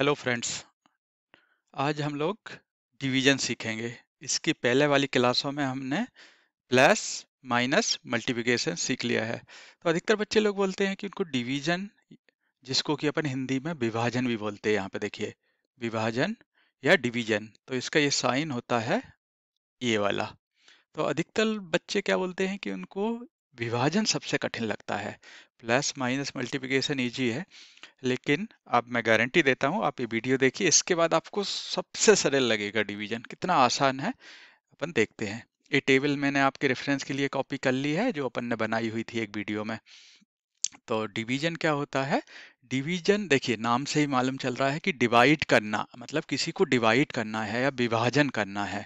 hello friends आज हम लोग डिवीजन सीखेंगे इसकी पहले वाली क्लासों में हमने प्लस माइनस मल्टीप्लिकेशन सीख लिया है तो अधिकतर बच्चे लोग बोलते हैं कि उनको डिवीजन जिसको कि अपन हिंदी में विभाजन भी बोलते हैं यहाँ पे देखिए विभाजन या डिवीजन तो इसका ये साइन होता है ये वाला तो अधिकतर बच्चे क्या बोलते हैं कि उनको विभाजन सबसे कठिन लगता है प्लस माइनस मल्टीप्लिकेशन ईजी है लेकिन अब मैं गारंटी देता हूँ आप ये वीडियो देखिए इसके बाद आपको सबसे सरल लगेगा डिवीजन कितना आसान है अपन देखते हैं ये टेबल मैंने आपके रेफरेंस के लिए कॉपी कर ली है जो अपन ने बनाई हुई थी एक वीडियो में तो डिवीजन क्या होता है डिवीजन देखिए नाम से ही मालूम चल रहा है कि डिवाइड करना मतलब किसी को डिवाइड करना है या विभाजन करना है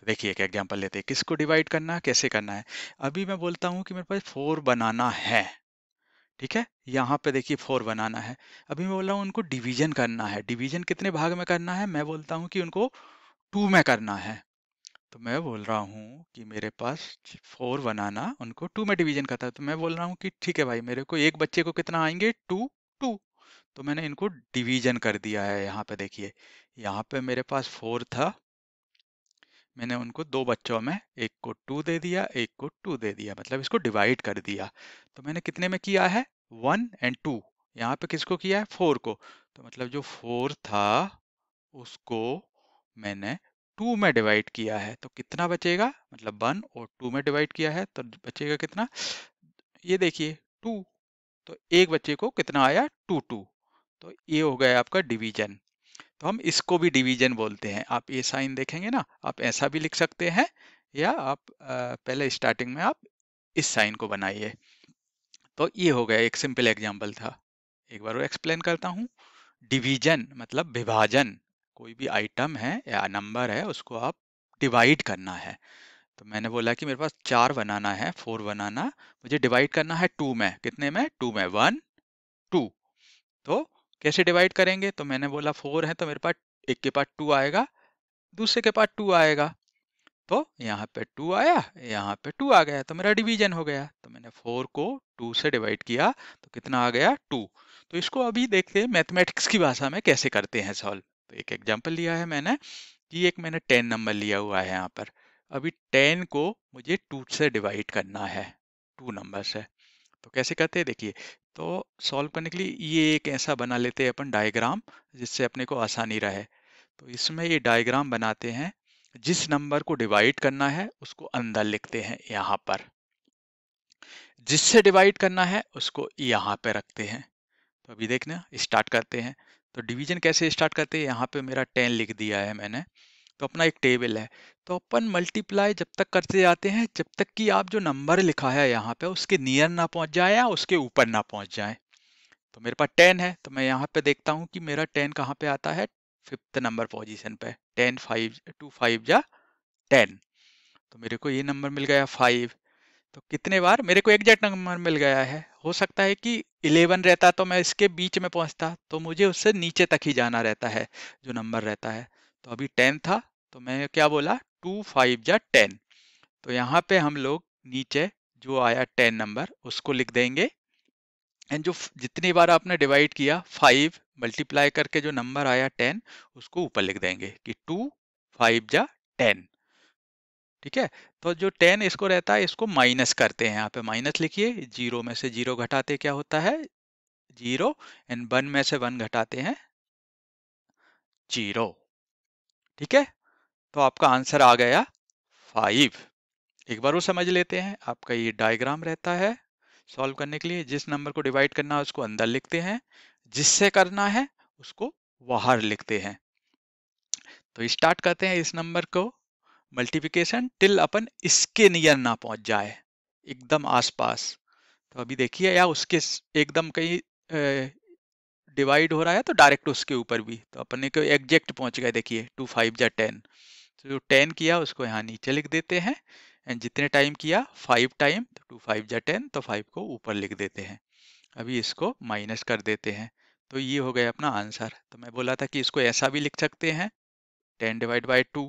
तो देखिए एक एग्जाम्पल लेते हैं किसको डिवाइड करना है कैसे करना है अभी मैं बोलता हूँ कि मेरे पास फोर बनाना है ठीक है यहाँ पे देखिए फोर बनाना है अभी मैं बोल रहा हूँ उनको डिवीजन करना है डिवीजन कितने भाग में करना है मैं बोलता हूँ कि उनको टू में करना है तो मैं बोल रहा हूँ कि मेरे पास फोर बनाना उनको टू में डिवीजन करता है तो मैं बोल रहा हूँ कि ठीक है भाई मेरे को एक बच्चे को कितना आएंगे टू टू तो मैंने इनको डिवीजन कर दिया है यहाँ पे देखिए यहाँ पे मेरे पास फोर था मैंने उनको दो बच्चों में एक को टू दे दिया एक को टू दे दिया मतलब इसको डिवाइड कर दिया तो मैंने कितने में किया है वन एंड टू यहाँ पे किसको किया है फोर को तो मतलब जो फोर था उसको मैंने टू में डिवाइड किया है तो कितना बचेगा मतलब वन और टू में डिवाइड किया है तो बचेगा कितना ये देखिए टू तो एक बच्चे को कितना आया टू टू तो ये हो गया आपका डिवीजन तो हम इसको भी डिवीजन बोलते हैं आप ये साइन देखेंगे ना आप ऐसा भी लिख सकते हैं या आप पहले स्टार्टिंग में आप इस साइन को बनाइए तो ये हो गया एक सिंपल एग्जाम्पल था एक बार और एक्सप्लेन करता हूँ डिवीजन मतलब विभाजन कोई भी आइटम है या नंबर है उसको आप डिवाइड करना है तो मैंने बोला कि मेरे पास चार बनाना है फोर बनाना मुझे डिवाइड करना है टू में कितने में टू में वन टू तो कैसे डिवाइड करेंगे तो मैंने बोला फोर है तो मेरे पास एक के पास टू आएगा दूसरे के पास टू आएगा तो यहाँ पे टू आया यहाँ पे टू आ गया तो मेरा डिवीजन हो गया तो मैंने फोर को टू से डिवाइड किया तो कितना आ गया टू तो इसको अभी देखते हैं मैथमेटिक्स की भाषा में कैसे करते हैं सॉल्व तो एक एग्जाम्पल लिया है मैंने कि एक मैंने टेन नंबर लिया हुआ है यहाँ पर अभी टेन को मुझे टू से डिवाइड करना है टू नंबर से तो कैसे करते हैं देखिए तो सॉल्व करने के लिए ये एक ऐसा बना लेते हैं अपन डायग्राम जिससे अपने को आसानी रहे तो इसमें ये डायग्राम बनाते हैं जिस नंबर को डिवाइड करना है उसको अंदर लिखते हैं यहाँ पर जिससे डिवाइड करना है उसको यहाँ पे रखते हैं तो अभी देखना स्टार्ट करते हैं तो डिवीजन कैसे स्टार्ट करते हैं यहाँ पे मेरा टेन लिख दिया है मैंने तो अपना एक टेबल है तो अपन मल्टीप्लाई जब तक करते जाते हैं जब तक कि आप जो नंबर लिखा है यहाँ पे उसके नियर ना पहुँच जाए या उसके ऊपर ना पहुँच जाए तो मेरे पास टेन है तो मैं यहाँ पे देखता हूँ कि मेरा टेन कहाँ पे आता है फिफ्थ नंबर पोजिशन पे टेन फाइव टू फाइव या टेन तो मेरे को ये नंबर मिल गया फाइव तो कितने बार मेरे को एग्जैक्ट नंबर मिल गया है हो सकता है कि इलेवन रहता तो मैं इसके बीच में पहुंचता तो मुझे उससे नीचे तक ही जाना रहता है जो नंबर रहता है तो अभी टेन था तो मैं क्या बोला टू फाइव या टेन तो यहाँ पे हम लोग नीचे जो आया टेन नंबर उसको लिख देंगे एंड जो जितनी बार आपने डिवाइड किया फाइव मल्टीप्लाई करके जो नंबर आया टेन उसको ऊपर लिख देंगे कि टू फाइव या टेन ठीक है तो जो टेन इसको रहता है इसको माइनस करते हैं यहाँ पे माइनस लिखिए जीरो में से जीरो घटाते क्या होता है जीरो एंड वन में से वन घटाते हैं जीरो ठीक है तो आपका आंसर आ गया फाइव एक बार वो समझ लेते हैं आपका ये डायग्राम रहता है सॉल्व करने के लिए जिस नंबर को डिवाइड करना है उसको अंदर लिखते हैं जिससे करना है उसको बाहर लिखते हैं तो स्टार्ट करते हैं इस नंबर को मल्टीप्लिकेशन टिल अपन इसके नियर ना पहुंच जाए एकदम आसपास तो अभी देखिए या उसके एकदम कहीं डिवाइड हो रहा है तो डायरेक्ट उसके ऊपर भी तो अपने को एग्जैक्ट पहुंच गए देखिए टू फाइव या टेन तो टेन किया उसको यहाँ नीचे लिख देते हैं एंड जितने टाइम किया फाइव टाइम तो टू फाइव जा टेन तो फाइव को ऊपर लिख देते हैं अभी इसको माइनस कर देते हैं तो ये हो गया अपना आंसर तो मैं बोला था कि इसको ऐसा भी लिख सकते हैं टेन डिवाइड बाई टू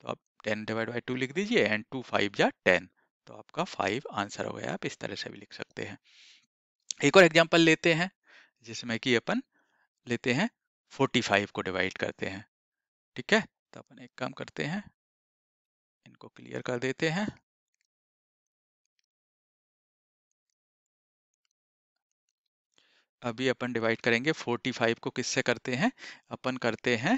तो आप टेन डिवाइड बाई टू लिख दीजिए एंड टू फाइव जा टेन तो आपका फाइव आंसर हो गया आप इस तरह से भी लिख सकते हैं एक और एग्जाम्पल लेते हैं जिसमें कि अपन लेते हैं फोर्टी फाइव को डिवाइड करते हैं ठीक है तो अपन एक काम करते हैं इनको क्लियर कर देते हैं अभी अपन डिवाइड करेंगे 45 को किससे करते हैं अपन करते हैं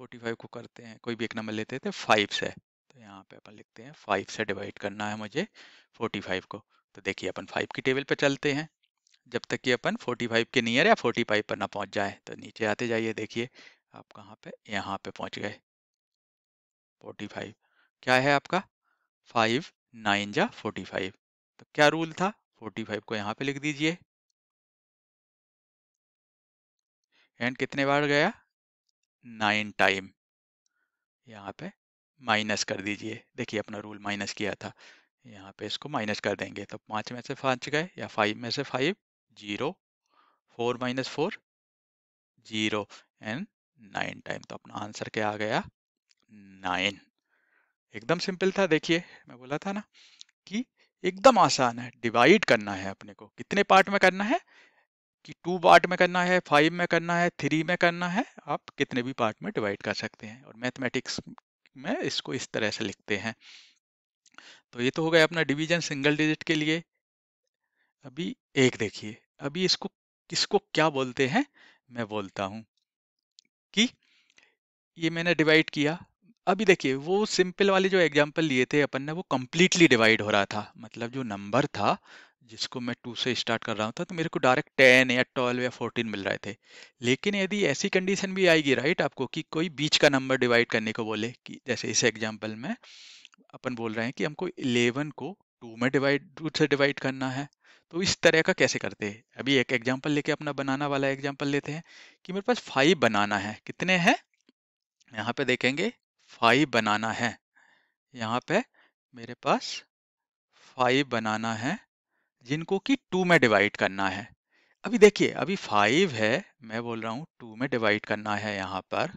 45 को करते हैं कोई भी एक नंबर लेते थे 5 से तो यहाँ पे अपन लिखते हैं 5 से डिवाइड करना है मुझे 45 को तो देखिए अपन 5 की टेबल पे चलते हैं जब तक कि अपन 45 के नियर या 45 पर ना पहुंच जाए तो नीचे आते जाइए देखिए आप कहाँ पे यहाँ पे पहुंच गए फोर्टी फाइव क्या है आपका फाइव नाइन जा फोर्टी फाइव तो क्या रूल था फोर्टी फाइव को यहाँ पे लिख दीजिए एंड कितने बार गया नाइन टाइम यहाँ पे माइनस कर दीजिए देखिए अपना रूल माइनस किया था यहाँ पे इसको माइनस कर देंगे तो पाँच में से पाँच गए या फाइव में से five zero four minus four zero and nine time तो अपना आंसर क्या आ गया नाइन एकदम सिंपल था देखिए मैं बोला था ना कि एकदम आसान है डिवाइड करना है अपने को कितने पार्ट में करना है कि टू पार्ट में करना है फाइव में करना है थ्री में करना है आप कितने भी पार्ट में डिवाइड कर सकते हैं और मैथमेटिक्स में इसको इस तरह से लिखते हैं तो ये तो हो गया अपना डिवीजन सिंगल डिजिट के लिए अभी एक देखिए अभी इसको किसको क्या बोलते हैं मैं बोलता हूं कि ये मैंने डिवाइड किया अभी देखिए वो सिंपल वाले जो एग्जांपल लिए थे अपन ने वो कम्प्लीटली डिवाइड हो रहा था मतलब जो नंबर था जिसको मैं टू से स्टार्ट कर रहा था तो मेरे को डायरेक्ट टेन या ट्वेल्व या फोर्टीन मिल रहे थे लेकिन यदि ऐसी कंडीशन भी आएगी राइट आपको कि कोई बीच का नंबर डिवाइड करने को बोले कि जैसे इस एग्जाम्पल में अपन बोल रहे हैं कि हमको इलेवन को टू में डिवाइड टू से डिवाइड करना है तो इस तरह का कैसे करते हैं अभी एक एग्जाम्पल लेके अपना बनाना वाला एग्जाम्पल लेते हैं कि मेरे पास फाइव बनाना है कितने हैं यहाँ पे देखेंगे फाइव बनाना है यहाँ पे मेरे पास फाइव बनाना है जिनको कि टू में डिवाइड करना है अभी देखिए अभी फाइव है मैं बोल रहा हूँ टू में डिवाइड करना है यहाँ पर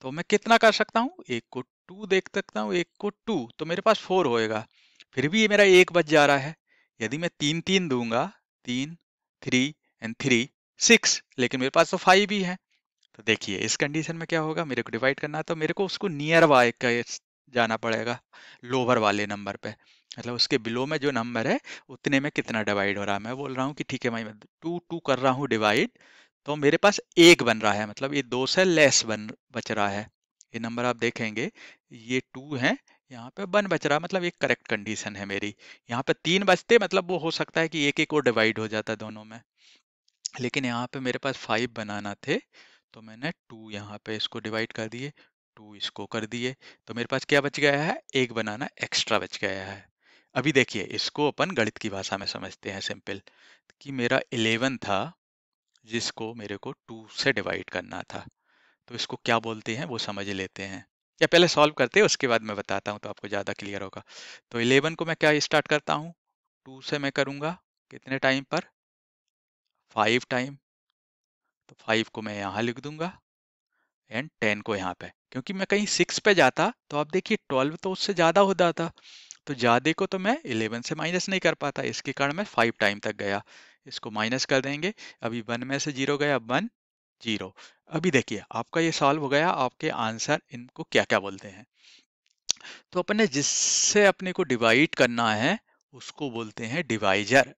तो मैं कितना कर सकता हूँ एक को टू देख सकता हूँ एक को टू तो मेरे पास फोर होएगा फिर भी ये मेरा एक बच जा रहा है यदि मैं तीन तीन दूंगा तीन थ्री एंड थ्री सिक्स लेकिन मेरे पास तो फाइव ही है तो देखिए इस कंडीशन में क्या होगा मेरे को डिवाइड करना है तो मेरे को उसको नियर वाई का जाना पड़ेगा लोअर वाले नंबर पे मतलब उसके बिलो में जो नंबर है उतने में कितना डिवाइड हो रहा है मैं बोल रहा हूँ कि ठीक है भाई मैं टू टू कर रहा हूँ डिवाइड तो मेरे पास एक बन रहा है मतलब ये दो से लेस बन बच रहा है ये नंबर आप देखेंगे ये टू है यहाँ पे वन बच रहा मतलब एक करेक्ट कंडीशन है मेरी यहाँ पे तीन बचते मतलब वो हो सकता है कि एक एक और डिवाइड हो जाता दोनों में लेकिन यहाँ पे मेरे पास फाइव बनाना थे तो मैंने टू यहाँ पे इसको डिवाइड कर दिए टू इसको कर दिए तो मेरे पास क्या बच गया है एक बनाना एक्स्ट्रा बच गया है अभी देखिए इसको अपन गणित की भाषा में समझते हैं सिंपल कि मेरा इलेवन था जिसको मेरे को टू से डिवाइड करना था तो इसको क्या बोलते हैं वो समझ लेते हैं या पहले सॉल्व करते हैं उसके बाद मैं बताता हूँ तो आपको ज़्यादा क्लियर होगा तो इलेवन को मैं क्या स्टार्ट करता हूँ टू से मैं करूँगा कितने टाइम पर फाइव टाइम तो फाइव को मैं यहाँ लिख दूंगा एंड टेन को यहाँ पे क्योंकि मैं कहीं सिक्स पे जाता तो आप देखिए ट्वेल्व तो उससे ज़्यादा हो जाता तो ज़्यादा को तो मैं इलेवन से माइनस नहीं कर पाता इसके कारण मैं फाइव टाइम तक गया इसको माइनस कर देंगे अभी वन में से जीरो गया वन जीरो अभी देखिए आपका ये सॉल्व हो गया आपके आंसर इनको क्या क्या बोलते हैं तो अपने जिससे अपने को डिवाइड करना है उसको बोलते हैं डिवाइजर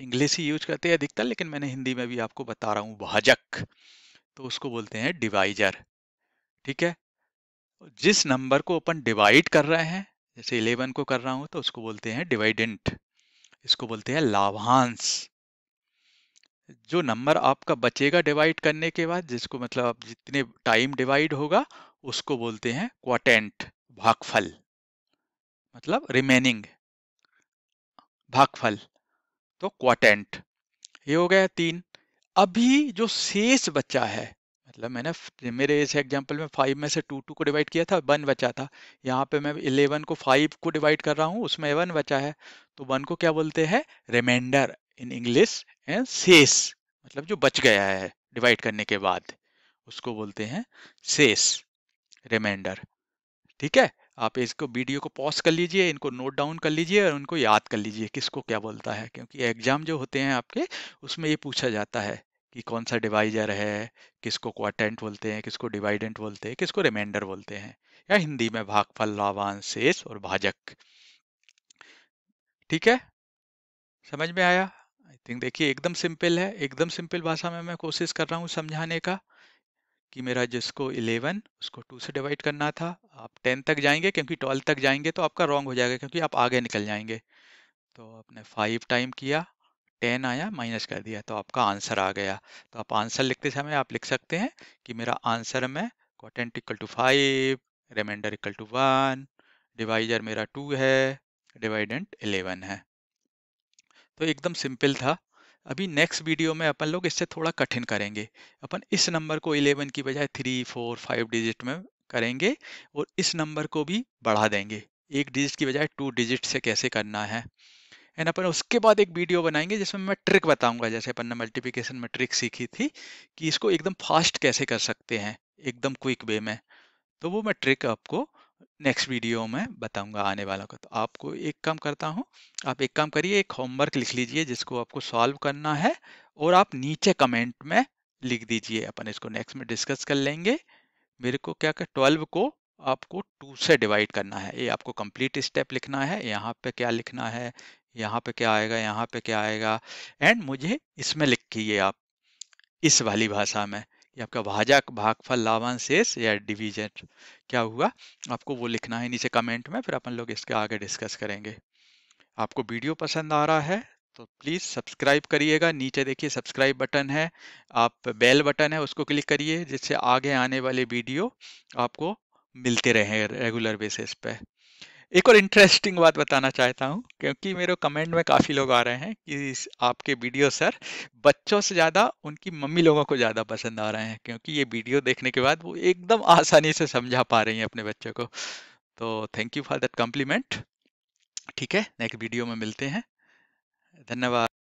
इंग्लिश ही यूज करते हैं अधिकतर लेकिन मैंने हिंदी में भी आपको बता रहा हूँ भाजक तो उसको बोलते हैं डिवाइजर ठीक है जिस नंबर को अपन डिवाइड कर रहे हैं जैसे इलेवन को कर रहा हूं तो उसको बोलते हैं डिवाइडेंट इसको बोलते हैं लाभांश जो नंबर आपका बचेगा डिवाइड करने के बाद जिसको मतलब आप जितने टाइम डिवाइड होगा उसको बोलते हैं क्वाटेंट भागफल मतलब रिमेनिंग भागफल तो क्वाटेंट ये हो गया तीन अभी जो शेष बचा है मतलब मैंने मेरे इस एग्जांपल में फाइव में से टू टू को डिवाइड किया था वन बचा था यहाँ पे मैं इलेवन को फाइव को डिवाइड कर रहा हूँ उसमें वन बचा है तो वन को क्या बोलते हैं रिमाइंडर इन इंग्लिश एंड शेष मतलब जो बच गया है डिवाइड करने के बाद उसको बोलते हैं शेष रिमाइंडर ठीक है आप इसको वीडियो को पॉज कर लीजिए इनको नोट डाउन कर लीजिए और उनको याद कर लीजिए किसको क्या बोलता है क्योंकि एग्जाम जो होते हैं आपके उसमें ये पूछा जाता है कि कौन सा डिवाइजर है किसको क्वाटेंट बोलते हैं किसको डिवाइडेंट बोलते हैं किसको रिमाइंडर बोलते हैं या हिंदी में भागफल लाभांश शेष और भाजक ठीक है समझ में आया आई थिंक देखिए एकदम सिंपल है एकदम सिंपल भाषा में मैं कोशिश कर रहा हूँ समझाने का कि मेरा जिसको 11 उसको 2 से डिवाइड करना था आप 10 तक जाएंगे क्योंकि 12 तक जाएंगे तो आपका रॉन्ग हो जाएगा क्योंकि आप आगे निकल जाएंगे तो आपने 5 टाइम किया 10 आया माइनस कर दिया तो आपका आंसर आ गया तो आप आंसर लिखते समय आप लिख सकते हैं कि मेरा आंसर में quotient equal to five remainder equal to one divisor मेरा टू है डिवाइडेंट इलेवन है तो एकदम सिंपल था अभी नेक्स्ट वीडियो में अपन लोग इससे थोड़ा कठिन करेंगे अपन इस नंबर को 11 की बजाय थ्री फोर फाइव डिजिट में करेंगे और इस नंबर को भी बढ़ा देंगे एक डिजिट की बजाय टू डिजिट से कैसे करना है एंड अपन उसके बाद एक वीडियो बनाएंगे जिसमें मैं ट्रिक बताऊंगा जैसे अपन ने मल्टीप्लिकेशन में ट्रिक सीखी थी कि इसको एकदम फास्ट कैसे कर सकते हैं एकदम क्विक वे में तो वो मैं ट्रिक आपको नेक्स्ट वीडियो में बताऊंगा आने वाला को तो आपको एक काम करता हूं आप एक काम करिए एक होमवर्क लिख लीजिए जिसको आपको सॉल्व करना है और आप नीचे कमेंट में लिख दीजिए अपन इसको नेक्स्ट में डिस्कस कर लेंगे मेरे को क्या कर ट्वेल्व को आपको टू से डिवाइड करना है ये आपको कंप्लीट स्टेप लिखना है यहाँ पे क्या लिखना है यहाँ पे क्या आएगा यहाँ पे क्या आएगा एंड मुझे इसमें लिखिए आप इस वाली भाषा में ये आपका भाजक भागफल लाभांश शेष या डिविजन क्या हुआ आपको वो लिखना है नीचे कमेंट में फिर अपन लोग इसके आगे डिस्कस करेंगे आपको वीडियो पसंद आ रहा है तो प्लीज़ सब्सक्राइब करिएगा नीचे देखिए सब्सक्राइब बटन है आप बेल बटन है उसको क्लिक करिए जिससे आगे आने वाले वीडियो आपको मिलते रहें रेगुलर बेसिस पे एक और इंटरेस्टिंग बात बताना चाहता हूँ क्योंकि मेरे कमेंट में काफ़ी लोग आ रहे हैं कि आपके वीडियो सर बच्चों से ज़्यादा उनकी मम्मी लोगों को ज़्यादा पसंद आ रहे हैं क्योंकि ये वीडियो देखने के बाद वो एकदम आसानी से समझा पा रही हैं अपने बच्चों को तो thank you for that compliment ठीक है नेक्स्ट वीडियो में मिलते हैं धन्यवाद